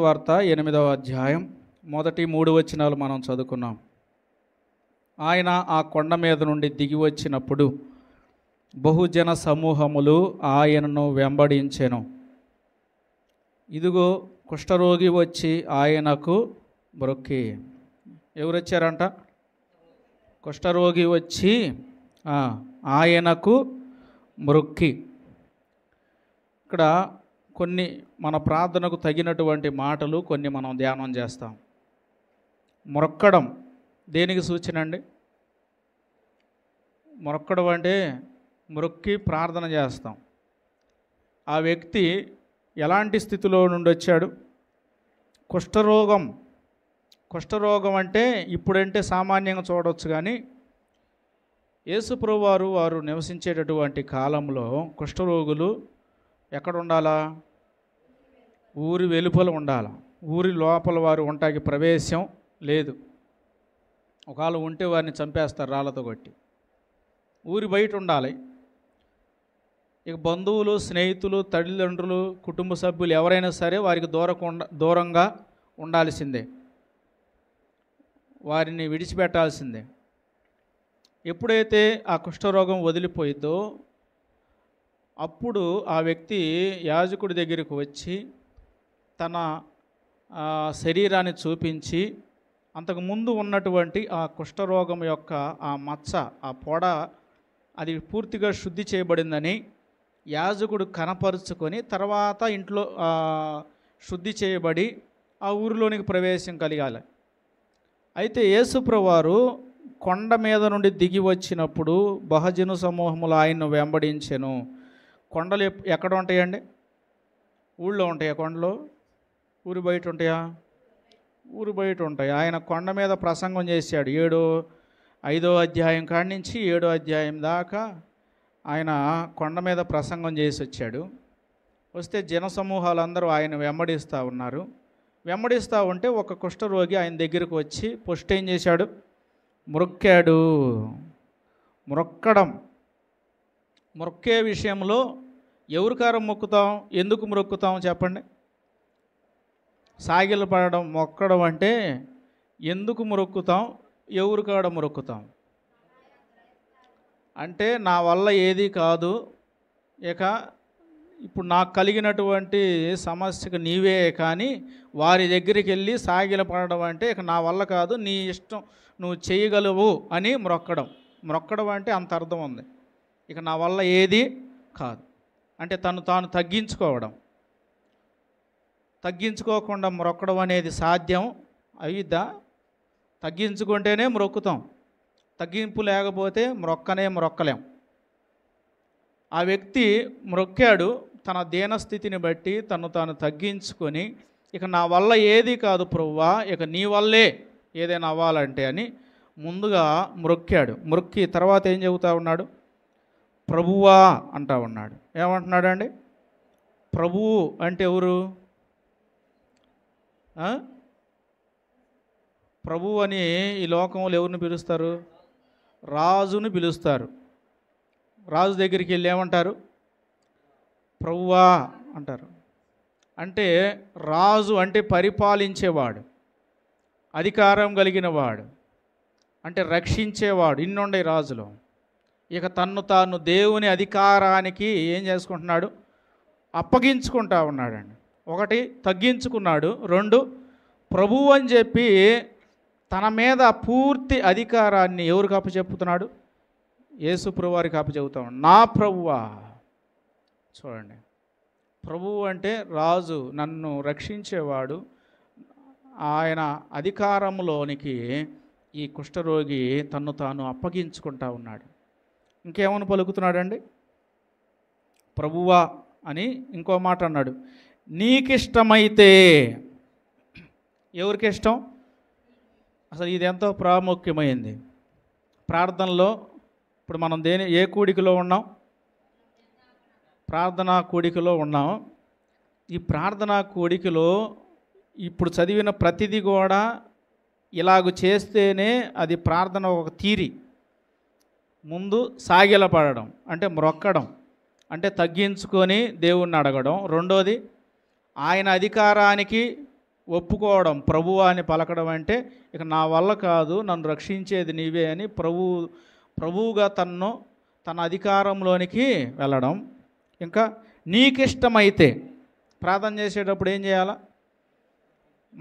వార్త ఎనిమిదవ అధ్యాయం మొదటి మూడు వచనాలు మనం చదువుకున్నాం ఆయన ఆ కొండ మీద నుండి దిగి వచ్చినప్పుడు బహుజన సమూహములు ఆయనను వెంబడించెను ఇదిగో కుష్ఠరోగి వచ్చి ఆయనకు బ్రొక్కి ఎవరు వచ్చారంట కుష్ఠరోగి వచ్చి ఆయనకు మృక్కి ఇక్కడ కొన్ని మన ప్రార్థనకు తగినటువంటి మాటలు కొన్ని మనం ధ్యానం చేస్తాం మొరక్కడం దేనికి సూచన అండి మొరక్కడం అంటే మొరక్కి ప్రార్థన చేస్తాం ఆ వ్యక్తి ఎలాంటి స్థితిలో నుండి వచ్చాడు కుష్ఠరోగం కుష్ఠరోగం అంటే ఇప్పుడంటే సామాన్యంగా చూడవచ్చు కానీ యేసుప్రభు వారు వారు నివసించేటటువంటి కాలంలో కుష్ఠరోగులు ఎక్కడ ఉండాలా ఊరి వెలుపల ఉండాల ఊరి లోపల వారు ఉంటాకి ప్రవేశం లేదు ఒకవేళ ఉంటే వారిని చంపేస్తారు రాళ్ళతో కొట్టి ఊరి బయట ఉండాలి ఇక బంధువులు స్నేహితులు తల్లిదండ్రులు కుటుంబ సభ్యులు ఎవరైనా సరే వారికి దూరకుండా దూరంగా ఉండాల్సిందే వారిని విడిచిపెట్టాల్సిందే ఎప్పుడైతే ఆ కుష్ఠరోగం వదిలిపోయిందో అప్పుడు ఆ వ్యక్తి యాజకుడి దగ్గరికి వచ్చి తన శరీరాన్ని చూపించి అంతకుముందు ఉన్నటువంటి ఆ కుష్ఠరోగం యొక్క ఆ మచ్చ ఆ పొడ అది పూర్తిగా శుద్ధి చేయబడిందని యాజకుడు కనపరుచుకొని తర్వాత ఇంట్లో శుద్ధి చేయబడి ఆ ఊరిలోనికి ప్రవేశం కలగాలి అయితే యేసుప్రవారు కొండ మీద నుండి దిగి వచ్చినప్పుడు బహజను సమూహములు ఆయన్ను వెంబడించెను కొండలు ఎక్కడ ఉంటాయండి ఊళ్ళో ఉంటాయా కొండలు ఊరు బయట ఉంటాయా ఊరు బయట ఉంటాయి ఆయన కొండ మీద ప్రసంగం చేశాడు ఏడో ఐదో అధ్యాయం కాడి నుంచి ఏడో అధ్యాయం దాకా ఆయన కొండ మీద ప్రసంగం చేసి వచ్చాడు వస్తే జనసమూహాలందరూ ఆయన వెంబడిస్తూ ఉన్నారు వెంబడిస్తూ ఉంటే ఒక కుష్ఠరోగి ఆయన దగ్గరకు వచ్చి పుష్ట ఏం చేశాడు మురక్కాడు మురక్కడం మురొక్కే విషయంలో ఎవరి కారం మొక్కుతాం ఎందుకు మొక్కుతాం చెప్పండి సాగిల పడడం మొక్కడం అంటే ఎందుకు మొక్కుతాం ఎవరి కాడ మొక్కుతాం అంటే నా వల్ల ఏది కాదు ఇక ఇప్పుడు నాకు కలిగినటువంటి సమస్యకు నీవే కానీ వారి దగ్గరికి వెళ్ళి సాగిల పడడం అంటే ఇక నా వల్ల కాదు నీ ఇష్టం నువ్వు చేయగలవు అని మొక్కడం మొక్కడం అంటే అంత అర్థం ఉంది ఇక నా వల్ల ఏది కాదు అంటే తను తాను తగ్గించుకోవడం తగ్గించుకోకుండా మ్రొక్కడం అనేది సాధ్యం అయిద్దా తగ్గించుకుంటేనే మ్రొక్కుతాం తగ్గింపు లేకపోతే మ్రొక్కనే మ్రొక్కలేం ఆ వ్యక్తి మ్రొక్కాడు తన దీనస్థితిని బట్టి తను తాను తగ్గించుకొని ఇక నా వల్ల ఏది కాదు ప్రవ్వా ఇక నీ వల్లే ఏదైనా అవ్వాలంటే అని ముందుగా మ్రొక్కాడు మ్రొక్కి తర్వాత ఏం చెబుతా ఉన్నాడు ప్రభువా అంటా ఉన్నాడు ఏమంటున్నాడండి ప్రభువు అంటే ఎవరు ప్రభు అని ఈ లోకంలో ఎవరిని పిలుస్తారు రాజుని పిలుస్తారు రాజు దగ్గరికి వెళ్ళి ఏమంటారు ప్రభువా అంటారు అంటే రాజు అంటే పరిపాలించేవాడు అధికారం కలిగినవాడు అంటే రక్షించేవాడు ఇన్నుండే రాజులో ఇక తన్ను తాను దేవుని అధికారానికి ఏం చేసుకుంటున్నాడు అప్పగించుకుంటా ఉన్నాడండి ఒకటి తగ్గించుకున్నాడు రెండు ప్రభు అని చెప్పి తన మీద పూర్తి అధికారాన్ని కాపు చెప్పుతున్నాడు యేసు ప్రభువారికి అప్పచెబుతాం నా ప్రభువా చూడండి ప్రభువు అంటే రాజు నన్ను రక్షించేవాడు ఆయన అధికారంలోనికి ఈ కుష్ఠరోగి తన్ను తాను అప్పగించుకుంటా ఉన్నాడు ఇంకేమని పలుకుతున్నాడండి ప్రభువా అని ఇంకో మాట అన్నాడు నీకిష్టమైతే ఎవరికి ఇష్టం అసలు ఇది ఎంతో ప్రాముఖ్యమైంది ప్రార్థనలో ఇప్పుడు మనం దేని ఏ కూడికలో ఉన్నాం ప్రార్థనా కూడికలో ఉన్నాం ఈ ప్రార్థనా కూడికలో ఇప్పుడు చదివిన ప్రతిదీ కూడా ఇలాగ చేస్తేనే అది ప్రార్థన ఒక తీరి ముందు సాగిలపడడం అంటే మ్రొక్కడం అంటే తగ్గించుకొని దేవుణ్ణి అడగడం రెండోది ఆయన అధికారానికి ఒప్పుకోవడం ప్రభువు అని పలకడం అంటే ఇక నా వల్ల కాదు నన్ను రక్షించేది నీవే అని ప్రభు ప్రభువుగా తన్ను తన అధికారంలోనికి వెళ్ళడం ఇంకా నీకిష్టమైతే ప్రార్థన చేసేటప్పుడు ఏం చేయాలా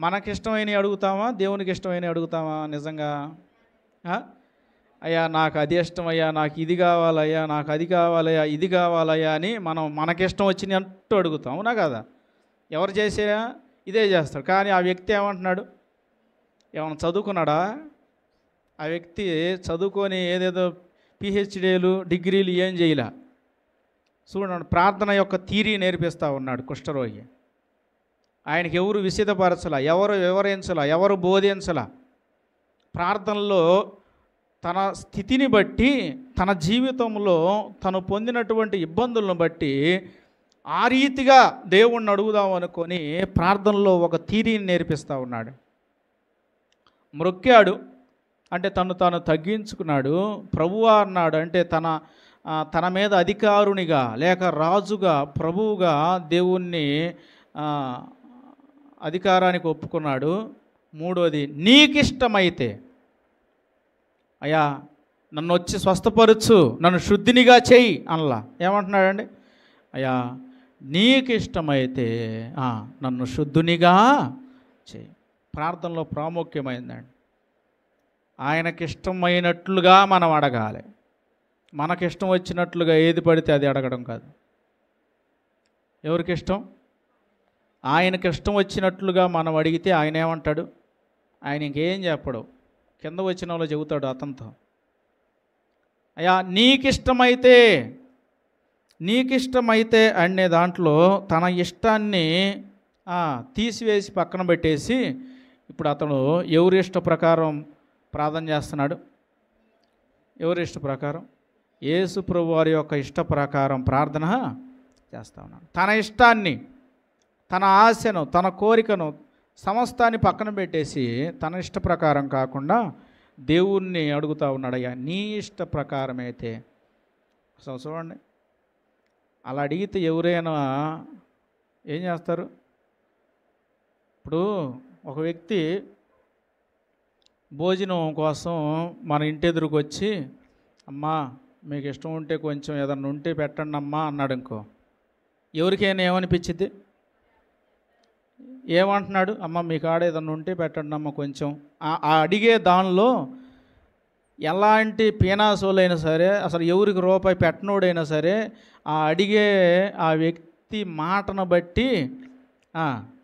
మనకిష్టమైన అడుగుతామా దేవునికి ఇష్టమైన అడుగుతామా నిజంగా అయ్యా నాకు అది ఇష్టం అయ్యా నాకు ఇది కావాలయ్యా నాకు అది కావాలయ్యా ఇది కావాలయ్యా అని మనం మనకిష్టం వచ్చింది అంటూ అడుగుతాం అవునా కదా ఎవరు చేసినా ఇదే చేస్తాడు కానీ ఆ వ్యక్తి ఏమంటున్నాడు ఏమన్నా చదువుకున్నాడా ఆ వ్యక్తి చదువుకొని ఏదేదో పిహెచ్డీలు డిగ్రీలు ఏం చేయలే చూడండి ప్రార్థన యొక్క థీరీ నేర్పిస్తూ ఉన్నాడు కుష్ఠరోగి ఆయనకి ఎవరు విసిదపరచలా ఎవరు వివరించలా ఎవరు బోధించలా ప్రార్థనలో తన స్థితిని బట్టి తన జీవితంలో తను పొందినటువంటి ఇబ్బందులను బట్టి ఆ రీతిగా దేవుణ్ణి అడుగుదాం అనుకొని ప్రార్థనలో ఒక తీరీని నేర్పిస్తూ ఉన్నాడు మృక్కాడు అంటే తను తాను తగ్గించుకున్నాడు ప్రభువ అన్నాడు అంటే తన తన మీద అధికారునిగా లేక రాజుగా ప్రభువుగా దేవుణ్ణి అధికారానికి ఒప్పుకున్నాడు మూడోది నీకిష్టమైతే అయ్యా నన్ను వచ్చి స్వస్థపరచు నన్ను శుద్ధినిగా చేయి అనలా ఏమంటున్నాడండి అయ్యా నీకు ఇష్టమైతే నన్ను శుద్ధునిగా చేయి ప్రార్థనలో ప్రాముఖ్యమైందండి ఆయనకి ఇష్టమైనట్లుగా మనం అడగాలి మనకిష్టం వచ్చినట్లుగా ఏది పడితే అది అడగడం కాదు ఎవరికి ఇష్టం ఆయనకి ఇష్టం వచ్చినట్లుగా మనం అడిగితే ఆయన ఏమంటాడు ఆయన ఇంకేం చెప్పడు కింద వచ్చిన వాళ్ళు చెబుతాడు అతనితో అయ్యా నీకిష్టమైతే నీకిష్టమైతే అనే దాంట్లో తన ఇష్టాన్ని తీసివేసి పక్కన పెట్టేసి ఇప్పుడు అతను ఎవరి ఇష్ట ప్రకారం ప్రార్థన చేస్తున్నాడు ఎవరి ఇష్ట ప్రకారం యేసు ప్రభు వారి యొక్క ఇష్ట ప్రకారం ప్రార్థన చేస్తా ఉన్నాడు తన ఇష్టాన్ని తన ఆశను తన కోరికను సమస్తాన్ని పక్కన పెట్టేసి తన ఇష్ట ప్రకారం కాకుండా దేవుణ్ణి అడుగుతా ఉన్నాడు అయ్యా నీ ఇష్ట ప్రకారమైతే అయితే చూడండి అలా అడిగితే ఎవరైనా ఏం చేస్తారు ఇప్పుడు ఒక వ్యక్తి భోజనం కోసం మన ఇంటి ఎదురుకు వచ్చి అమ్మా మీకు ఇష్టం ఉంటే కొంచెం ఏదన్నా ఉంటే పెట్టండి అమ్మా అన్నాడు ఇంకో ఎవరికైనా ఏమనిపించింది ఏమంటున్నాడు అమ్మ కాడ ఆడేదన్నా ఉంటే పెట్టండి అమ్మ కొంచెం ఆ అడిగే దానిలో ఎలాంటి పీనాసోలైనా సరే అసలు ఎవరికి రూపాయి పెట్టనోడైనా సరే ఆ అడిగే ఆ వ్యక్తి మాటను బట్టి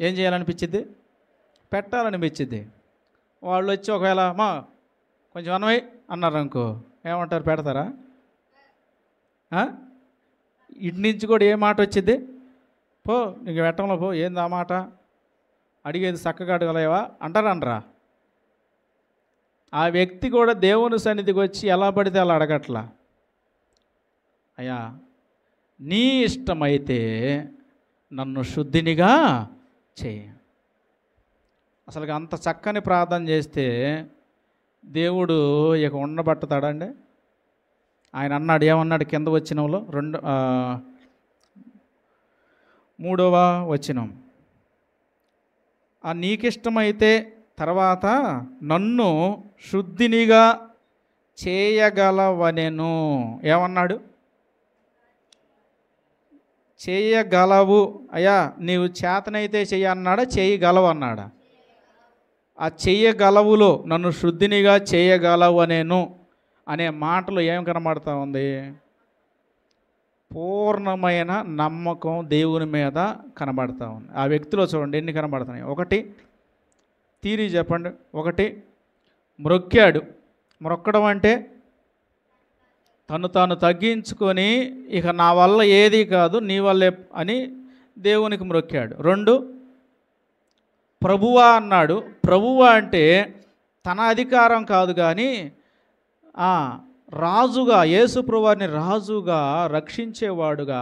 ఏం చేయాలనిపించింది పెట్టాలనిపించింది వాళ్ళు వచ్చి ఒకవేళ అమ్మా కొంచెం అన్నమై అన్నారు అనుకో ఏమంటారు పెడతారా ఇటు నుంచి కూడా ఏ మాట వచ్చింది పో నీకు పెట్టంలో పో ఏంది ఆ మాట అడిగేది చక్కగా అడగలేవా అంటారంటరా ఆ వ్యక్తి కూడా దేవుని సన్నిధికి వచ్చి ఎలా పడితే అలా అడగట్లా అయ్యా నీ ఇష్టమైతే నన్ను శుద్ధినిగా చేయ అసలు అంత చక్కని ప్రార్థన చేస్తే దేవుడు ఇక ఉండబట్టుతాడండి ఆయన అన్నాడు ఏమన్నాడు కింద వచ్చినంలో రెండు మూడవ వచ్చినం ఆ నీకిష్టమైతే తర్వాత నన్ను శుద్ధినిగా చేయగలవనెను ఏమన్నాడు చేయగలవు అయ్యా నీవు చేతనైతే చేయన్నాడా చేయగలవు అన్నాడా ఆ చేయగలవులో నన్ను శుద్ధినిగా చేయగలవు అనేను అనే మాటలు ఏం కనబడతా ఉంది పూర్ణమైన నమ్మకం దేవుని మీద కనబడతా ఉంది ఆ వ్యక్తిలో చూడండి ఎన్ని కనబడుతున్నాయి ఒకటి తీరి చెప్పండి ఒకటి మ్రొక్కాడు మ్రొక్కడం అంటే తను తాను తగ్గించుకొని ఇక నా వల్ల ఏది కాదు నీ వల్లే అని దేవునికి మ్రొక్కాడు రెండు ప్రభువా అన్నాడు ప్రభువా అంటే తన అధికారం కాదు కానీ రాజుగా యేసుప్రవారిని రాజుగా రక్షించేవాడుగా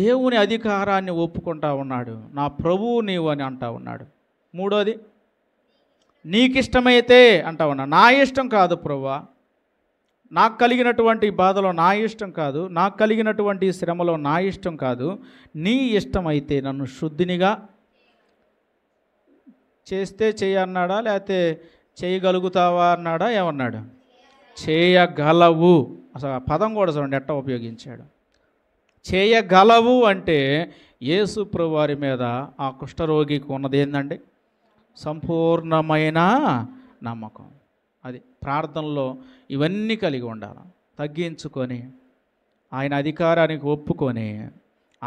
దేవుని అధికారాన్ని ఒప్పుకుంటా ఉన్నాడు నా ప్రభువు నీవు అని అంటా ఉన్నాడు మూడోది నీకిష్టమైతే అంటా ఉన్నా నా ఇష్టం కాదు ప్రవ్వా నాకు కలిగినటువంటి బాధలో నా ఇష్టం కాదు నాకు కలిగినటువంటి శ్రమలో నా ఇష్టం కాదు నీ ఇష్టమైతే నన్ను శుద్ధినిగా చేస్తే చేయన్నాడా లేకపోతే చేయగలుగుతావా అన్నాడా ఏమన్నాడు చేయగలవు అసలు ఆ పదం కూడా చూడండి ఎట్ట ఉపయోగించాడు చేయగలవు అంటే యేసు ప్రవారి మీద ఆ కుష్ఠరోగికి ఉన్నది ఏంటండి సంపూర్ణమైన నమ్మకం అది ప్రార్థనలో ఇవన్నీ కలిగి ఉండాలి తగ్గించుకొని ఆయన అధికారానికి ఒప్పుకొని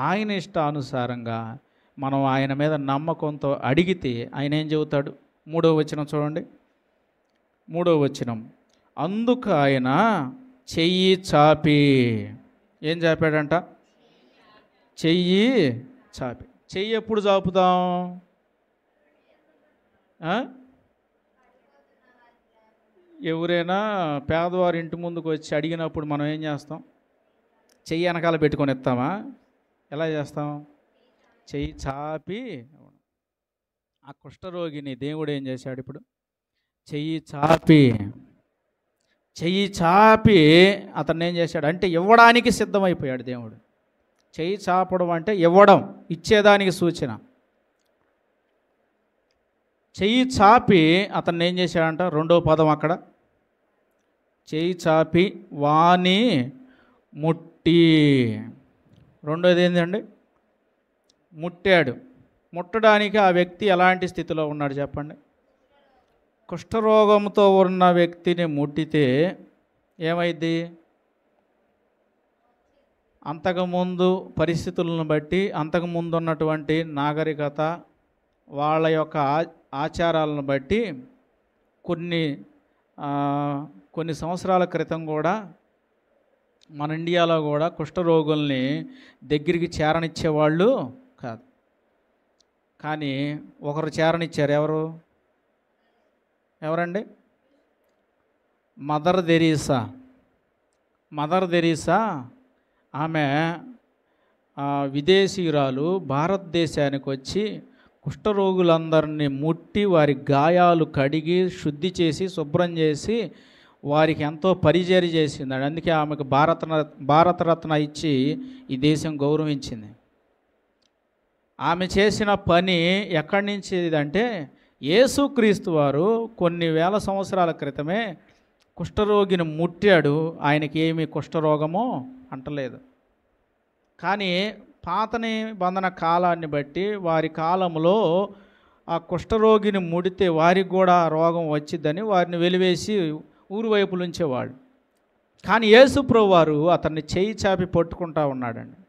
ఆయన ఇష్టానుసారంగా మనం ఆయన మీద నమ్మకంతో అడిగితే ఆయన ఏం చెబుతాడు మూడో వచనం చూడండి మూడో వచనం అందుకు ఆయన చెయ్యి చాపి ఏం చాపాడంట చెయ్యి చాపి చెయ్యి ఎప్పుడు చాపుతాం ఎవరైనా పేదవారి ఇంటి ముందుకు వచ్చి అడిగినప్పుడు మనం ఏం చేస్తాం చెయ్యి వెనకాల పెట్టుకొని ఇస్తామా ఎలా చేస్తాం చెయ్యి చాపి ఆ కుష్ఠరోగిని దేవుడు ఏం చేశాడు ఇప్పుడు చెయ్యి చాపి చెయ్యి చాపి అతన్ని ఏం చేశాడు అంటే ఇవ్వడానికి సిద్ధమైపోయాడు దేవుడు చెయ్యి చాపడం అంటే ఇవ్వడం ఇచ్చేదానికి సూచన చెయ్యి చాపి అతన్ని ఏం చేశాడంట రెండో పదం అక్కడ చేయి చాపి వాణి ముట్టి రెండోది ఏంటండి ముట్టాడు ముట్టడానికి ఆ వ్యక్తి ఎలాంటి స్థితిలో ఉన్నాడు చెప్పండి కుష్ఠరోగంతో ఉన్న వ్యక్తిని ముట్టితే ఏమైంది అంతకుముందు పరిస్థితులను బట్టి అంతకుముందు ఉన్నటువంటి నాగరికత వాళ్ళ యొక్క ఆచారాలను బట్టి కొన్ని కొన్ని సంవత్సరాల క్రితం కూడా మన ఇండియాలో కూడా కుష్ఠరోగుల్ని దగ్గరికి చేరనిచ్చేవాళ్ళు కాదు కానీ ఒకరు చేరనిచ్చారు ఎవరు ఎవరండి మదర్ దెరీసా మదర్ దెరీసా ఆమె విదేశీయురాలు భారతదేశానికి వచ్చి కుష్ఠరోగులందరినీ ముట్టి వారి గాయాలు కడిగి శుద్ధి చేసి శుభ్రం చేసి వారికి ఎంతో పరిచర్య చేసింది అందుకే ఆమెకు భారతరత్న భారతరత్న ఇచ్చి ఈ దేశం గౌరవించింది ఆమె చేసిన పని ఎక్కడి నుంచి అంటే యేసుక్రీస్తు వారు కొన్ని వేల సంవత్సరాల క్రితమే కుష్ఠరోగిని ముట్టాడు ఆయనకి ఏమి కుష్ఠరోగమో అంటలేదు కానీ పాత నిబంధన కాలాన్ని బట్టి వారి కాలంలో ఆ కుష్ఠరోగిని ముడితే వారికి కూడా రోగం వచ్చిద్దని వారిని వెలివేసి ఊరు వైపులు ఉంచేవాడు కానీ యేసుప్రో వారు అతన్ని చేయి చాపి పట్టుకుంటా ఉన్నాడండి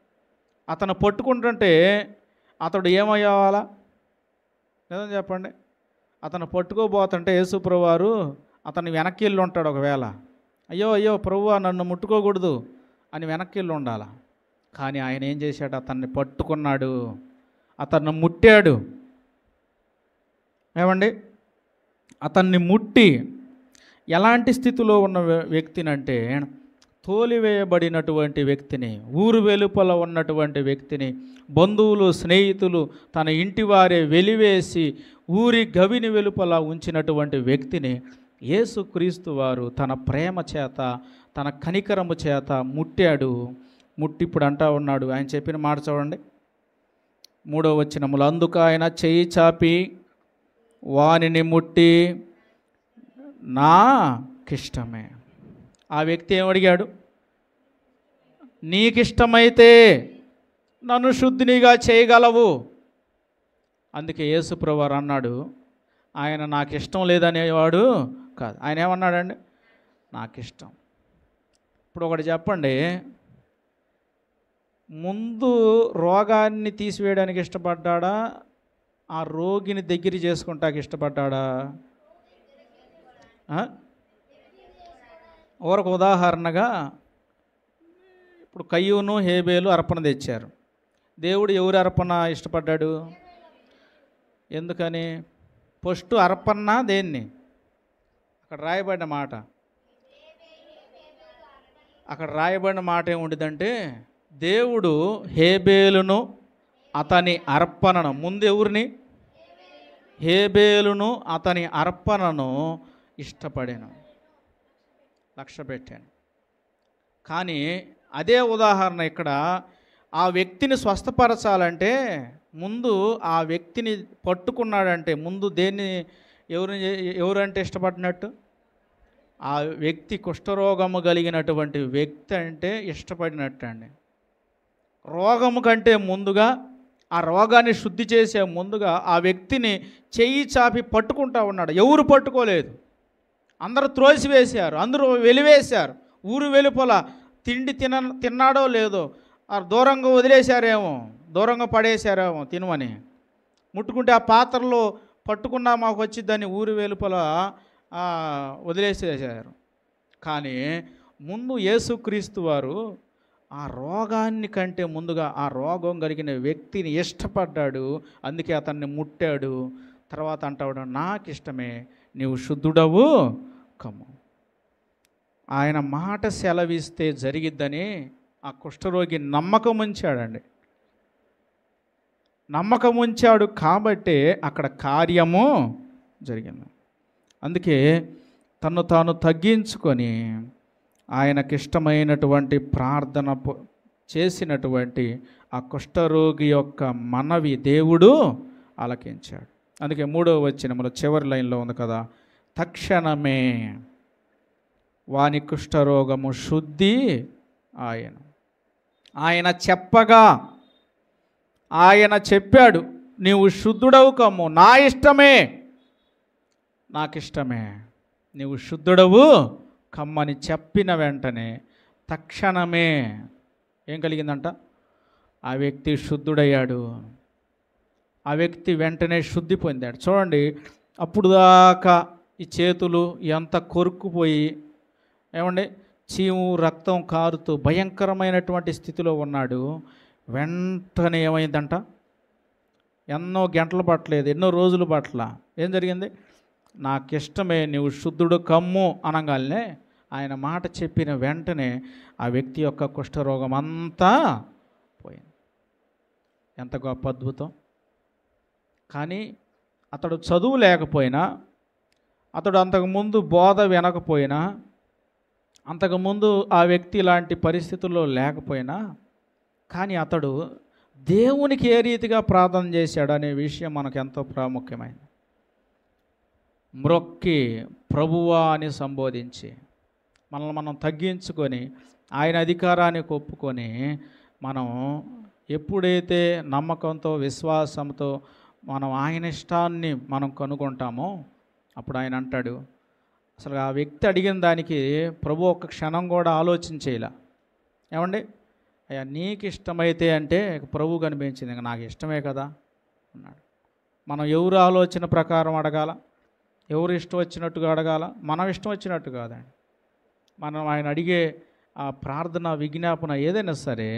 అతను పట్టుకుంటుంటే అతడు ఏమయ్యావాలా నిజం చెప్పండి అతను పట్టుకోబోతుంటే ప్రభువారు అతను వెనక్కి వెళ్ళి ఉంటాడు ఒకవేళ అయ్యో అయ్యో ప్రభువా నన్ను ముట్టుకోకూడదు అని వెనక్కి వెళ్ళి ఉండాల కానీ ఆయన ఏం చేశాడు అతన్ని పట్టుకున్నాడు అతన్ని ముట్టాడు ఏమండి అతన్ని ముట్టి ఎలాంటి స్థితిలో ఉన్న వ్యక్తిని అంటే తోలివేయబడినటువంటి వ్యక్తిని ఊరు వెలుపల ఉన్నటువంటి వ్యక్తిని బంధువులు స్నేహితులు తన ఇంటి వారే వెలివేసి ఊరి గవిని వెలుపల ఉంచినటువంటి వ్యక్తిని యేసుక్రీస్తు వారు తన ప్రేమ చేత తన కనికరము చేత ముట్టాడు ముట్టి ఇప్పుడు అంటా ఉన్నాడు ఆయన చెప్పిన మాట చూడండి మూడో వచ్చినములు అందుకు ఆయన చేయి చాపి వానిని ముట్టి నాకిష్టమే ఆ వ్యక్తి ఏమడిగాడు నీకిష్టమైతే నన్ను శుద్ధినిగా చేయగలవు అందుకే యేసుప్రవారు అన్నాడు ఆయన నాకు ఇష్టం లేదనేవాడు కాదు ఆయన ఏమన్నాడండి నాకు ఇష్టం ఇప్పుడు ఒకటి చెప్పండి ముందు రోగాన్ని తీసివేయడానికి ఇష్టపడ్డా ఆ రోగిని దగ్గర చేసుకుంటాకి ఇష్టపడ్డా ఒక ఉదాహరణగా ఇప్పుడు కయ్యూను హేబేలు అర్పణ తెచ్చారు దేవుడు ఎవరు అర్పణ ఇష్టపడ్డాడు ఎందుకని పొస్టు అర్పన్నా దేన్ని అక్కడ రాయబడిన మాట అక్కడ రాయబడిన మాట ఏముండదంటే దేవుడు హేబేలును అతని అర్పణను ముందు ఎవరిని హేబేలును అతని అర్పణను ఇష్టపడాను లక్ష్య పెట్టాను కానీ అదే ఉదాహరణ ఇక్కడ ఆ వ్యక్తిని స్వస్థపరచాలంటే ముందు ఆ వ్యక్తిని పట్టుకున్నాడంటే ముందు దేన్ని ఎవరు ఎవరంటే ఇష్టపడినట్టు ఆ వ్యక్తి కుష్ఠరోగము కలిగినటువంటి వ్యక్తి అంటే ఇష్టపడినట్టు అండి రోగము కంటే ముందుగా ఆ రోగాన్ని శుద్ధి చేసే ముందుగా ఆ వ్యక్తిని చెయ్యి చాపి పట్టుకుంటా ఉన్నాడు ఎవరు పట్టుకోలేదు అందరూ త్రోసివేశారు అందరూ వెలివేశారు ఊరు వెలుపల తిండి తిన తిన్నాడో లేదో దూరంగా వదిలేశారేమో దూరంగా పడేశారేమో తినమని ముట్టుకుంటే ఆ పాత్రలో పట్టుకున్నా మాకు వచ్చి దాన్ని ఊరి వెలుపల వదిలేసేసారు కానీ ముందు యేసుక్రీస్తు వారు ఆ రోగాన్ని కంటే ముందుగా ఆ రోగం కలిగిన వ్యక్తిని ఇష్టపడ్డాడు అందుకే అతన్ని ముట్టాడు తర్వాత అంటాడు నాకు ఇష్టమే నీవు శుద్ధుడవు కమ్ము ఆయన మాట సెలవిస్తే జరిగిద్దని ఆ కుష్ఠరోగి నమ్మకం ఉంచాడండి నమ్మకం ఉంచాడు కాబట్టే అక్కడ కార్యము జరిగింది అందుకే తను తాను తగ్గించుకొని ఆయనకిష్టమైనటువంటి ప్రార్థన చేసినటువంటి ఆ కుష్ఠరోగి యొక్క మనవి దేవుడు ఆలకించాడు అందుకే మూడవ వచ్చినములో చివరి లైన్లో ఉంది కదా తక్షణమే వాని కుష్ఠరోగము శుద్ధి ఆయన ఆయన చెప్పగా ఆయన చెప్పాడు నీవు శుద్ధుడవు కమ్ము నా ఇష్టమే నాకిష్టమే నీవు శుద్ధుడవు కమ్మని చెప్పిన వెంటనే తక్షణమే ఏం కలిగిందంట ఆ వ్యక్తి శుద్ధుడయ్యాడు ఆ వ్యక్తి వెంటనే శుద్ధి పొందాడు చూడండి అప్పుడు దాకా ఈ చేతులు ఎంత కొరుక్కుపోయి ఏమండి చీము రక్తం కారుతూ భయంకరమైనటువంటి స్థితిలో ఉన్నాడు వెంటనే ఏమైందంట ఎన్నో గంటలు పట్టలేదు ఎన్నో రోజులు పట్ల ఏం జరిగింది నాకిష్టమే నువ్వు శుద్ధుడు కమ్ము అనగానే ఆయన మాట చెప్పిన వెంటనే ఆ వ్యక్తి యొక్క కుష్ఠరోగం అంతా పోయింది ఎంత గొప్ప అద్భుతం కానీ అతడు చదువు లేకపోయినా అతడు అంతకుముందు బోధ వినకపోయినా అంతకుముందు ఆ వ్యక్తి ఇలాంటి పరిస్థితుల్లో లేకపోయినా కానీ అతడు దేవునికి ఏ రీతిగా ప్రార్థన చేశాడు అనే విషయం మనకు ఎంతో ప్రాముఖ్యమైనది మ్రొక్కి ప్రభువా అని సంబోధించి మనల్ని మనం తగ్గించుకొని ఆయన అధికారాన్ని ఒప్పుకొని మనం ఎప్పుడైతే నమ్మకంతో విశ్వాసంతో మనం ఆయన ఇష్టాన్ని మనం కనుగొంటామో అప్పుడు ఆయన అంటాడు అసలు ఆ వ్యక్తి అడిగిన దానికి ప్రభు ఒక క్షణం కూడా ఆలోచించేలా ఏమండి అయ్యా నీకు ఇష్టమైతే అంటే ప్రభు కనిపించింది ఇంకా నాకు ఇష్టమే కదా అన్నాడు మనం ఎవరు ఆలోచన ప్రకారం అడగాల ఎవరు ఇష్టం వచ్చినట్టుగా అడగాల మనం ఇష్టం వచ్చినట్టు కాదండి మనం ఆయన అడిగే ఆ ప్రార్థన విజ్ఞాపన ఏదైనా సరే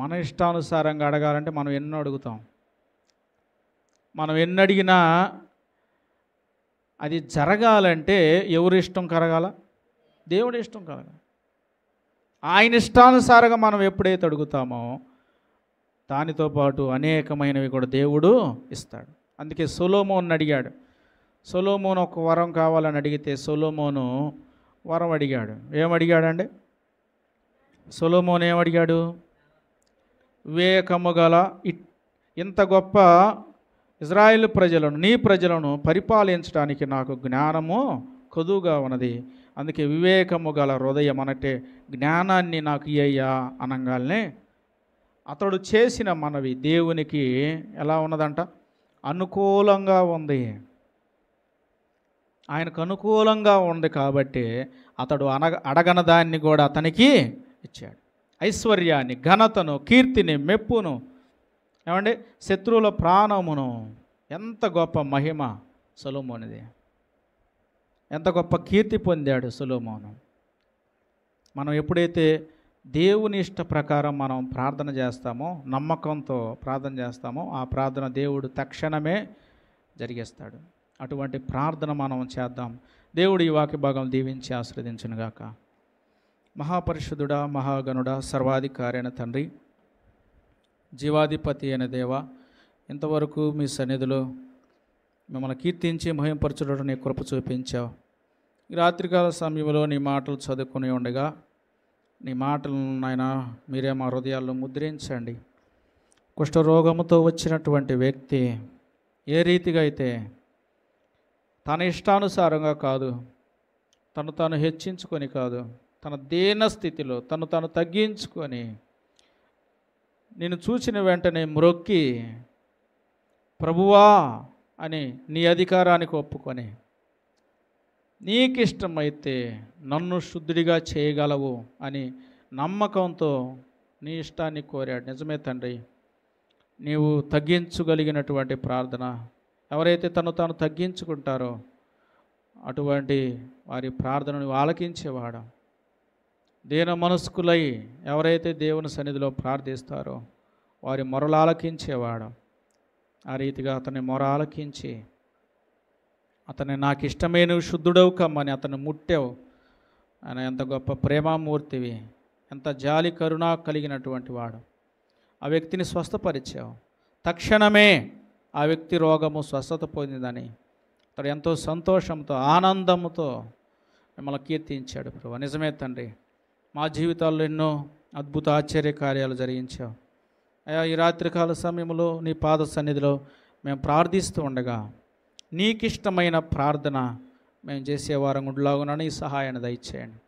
మన ఇష్టానుసారంగా అడగాలంటే మనం ఎన్నో అడుగుతాం మనం ఎన్ని అడిగినా అది జరగాలంటే ఎవరి ఇష్టం కరగాల దేవుడి ఇష్టం కరగాలి ఆయన ఇష్టానుసారంగా మనం ఎప్పుడైతే అడుగుతామో దానితో పాటు అనేకమైనవి కూడా దేవుడు ఇస్తాడు అందుకే సొలోమోన్ అడిగాడు సొలోమోన్ ఒక వరం కావాలని అడిగితే సొలోమోను వరం అడిగాడు ఏమడిగాడండి సొలోమోన్ ఏమడిగాడు వివేకము గల ఇంత గొప్ప ఇజ్రాయిల్ ప్రజలను నీ ప్రజలను పరిపాలించడానికి నాకు జ్ఞానము కొదువుగా ఉన్నది అందుకే వివేకము గల హృదయం అనటే జ్ఞానాన్ని నాకు ఇయ్యా అనగానే అతడు చేసిన మనవి దేవునికి ఎలా ఉన్నదంట అనుకూలంగా ఉంది ఆయనకు అనుకూలంగా ఉంది కాబట్టి అతడు అనగ అడగన దాన్ని కూడా అతనికి ఇచ్చాడు ఐశ్వర్యాన్ని ఘనతను కీర్తిని మెప్పును ఏమండి శత్రువుల ప్రాణమును ఎంత గొప్ప మహిమ సొలోమోనిది ఎంత గొప్ప కీర్తి పొందాడు సులోమోను మనం ఎప్పుడైతే దేవుని ఇష్ట ప్రకారం మనం ప్రార్థన చేస్తామో నమ్మకంతో ప్రార్థన చేస్తామో ఆ ప్రార్థన దేవుడు తక్షణమే జరిగేస్తాడు అటువంటి ప్రార్థన మనం చేద్దాం దేవుడు ఈ వాక్య భాగం దీవించి ఆశ్రదించునుగాక మహాపరిషుధుడ మహాగణుడ సర్వాధికారి అయిన తండ్రి జీవాధిపతి అయిన దేవ ఇంతవరకు మీ సన్నిధిలో మిమ్మల్ని కీర్తించి మహింపరచుడు నీ కృప చూపించావు ఈ రాత్రికాల సమయంలో నీ మాటలు చదువుకుని ఉండగా నీ మాటలను ఆయన మీరే మా హృదయాల్లో ముద్రించండి కుష్ఠరోగముతో వచ్చినటువంటి వ్యక్తి ఏ రీతిగా అయితే తన ఇష్టానుసారంగా కాదు తను తాను హెచ్చించుకొని కాదు తన దీన స్థితిలో తను తాను తగ్గించుకొని నేను చూసిన వెంటనే మ్రొక్కి ప్రభువా అని నీ అధికారానికి ఒప్పుకొని నీకిష్టమైతే నన్ను శుద్ధుడిగా చేయగలవు అని నమ్మకంతో నీ ఇష్టాన్ని కోరాడు నిజమే తండ్రి నీవు తగ్గించగలిగినటువంటి ప్రార్థన ఎవరైతే తను తాను తగ్గించుకుంటారో అటువంటి వారి ప్రార్థనను ఆలకించేవాడు దీన మనస్కులై ఎవరైతే దేవుని సన్నిధిలో ప్రార్థిస్తారో వారి మొరలు ఆలకించేవాడు ఆ రీతిగా అతన్ని మొరాలకించి అతన్ని అతని నాకు ఇష్టమైన శుద్ధుడవు కమ్మని అతను ముట్టావు ఆయన ఎంత గొప్ప ప్రేమామూర్తివి ఎంత జాలి కరుణ కలిగినటువంటి వాడు ఆ వ్యక్తిని స్వస్థపరిచావు తక్షణమే ఆ వ్యక్తి రోగము స్వస్థత పొందిందని అతడు ఎంతో సంతోషంతో ఆనందంతో మిమ్మల్ని కీర్తించాడు ప్రభు నిజమే తండ్రి మా జీవితాల్లో ఎన్నో అద్భుత ఆశ్చర్య కార్యాలు జరిగించావు అయా ఈ రాత్రికాల సమయంలో నీ పాద సన్నిధిలో మేము ప్రార్థిస్తూ ఉండగా నీకిష్టమైన ప్రార్థన మేము చేసేవారం ఉండలాగున నీ సహాయాన్ని దయచేయండి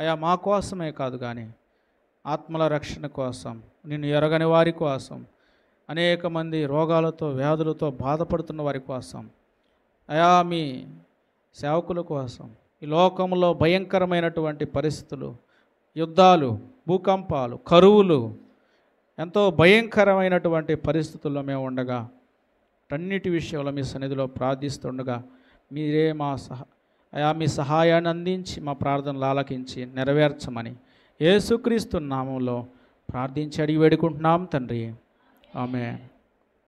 అయా మా కోసమే కాదు కానీ ఆత్మల రక్షణ కోసం నిన్ను ఎరగని వారి కోసం అనేక మంది రోగాలతో వ్యాధులతో బాధపడుతున్న వారి కోసం అయా మీ సేవకుల కోసం ఈ లోకంలో భయంకరమైనటువంటి పరిస్థితులు యుద్ధాలు భూకంపాలు కరువులు ఎంతో భయంకరమైనటువంటి పరిస్థితుల్లో మేము ఉండగా అన్నిటి విషయంలో మీ సన్నిధిలో ప్రార్థిస్తుండగా మీరే మా సహ అయా మీ సహాయాన్ని అందించి మా ప్రార్థనలు ఆలకించి నెరవేర్చమని యేసుక్రీస్తు నామంలో ప్రార్థించి అడిగి వేడుకుంటున్నాం తండ్రి ఆమె